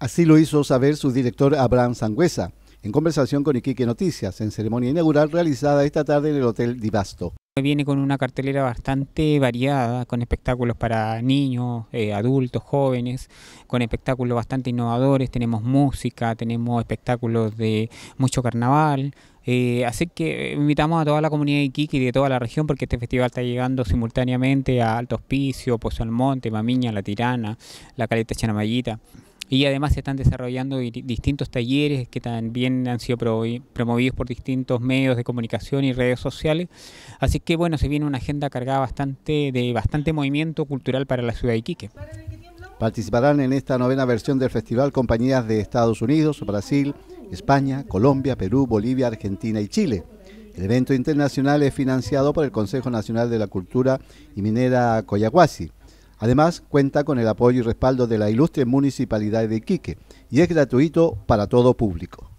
Así lo hizo saber su director Abraham Sangüesa, en conversación con Iquique Noticias, en ceremonia inaugural realizada esta tarde en el Hotel Divasto. Viene con una cartelera bastante variada, con espectáculos para niños, eh, adultos, jóvenes, con espectáculos bastante innovadores, tenemos música, tenemos espectáculos de mucho carnaval, eh, así que invitamos a toda la comunidad de Iquique y de toda la región porque este festival está llegando simultáneamente a Alto Hospicio, Pozo Monte, Mamiña, La Tirana, La Caleta Chanamayita. Y además se están desarrollando distintos talleres que también han sido promovidos por distintos medios de comunicación y redes sociales. Así que bueno, se viene una agenda cargada bastante de bastante movimiento cultural para la ciudad de Iquique. Participarán en esta novena versión del festival compañías de Estados Unidos, Brasil, España, Colombia, Perú, Bolivia, Argentina y Chile. El evento internacional es financiado por el Consejo Nacional de la Cultura y Minera Coyahuasi Además, cuenta con el apoyo y respaldo de la ilustre Municipalidad de Iquique y es gratuito para todo público.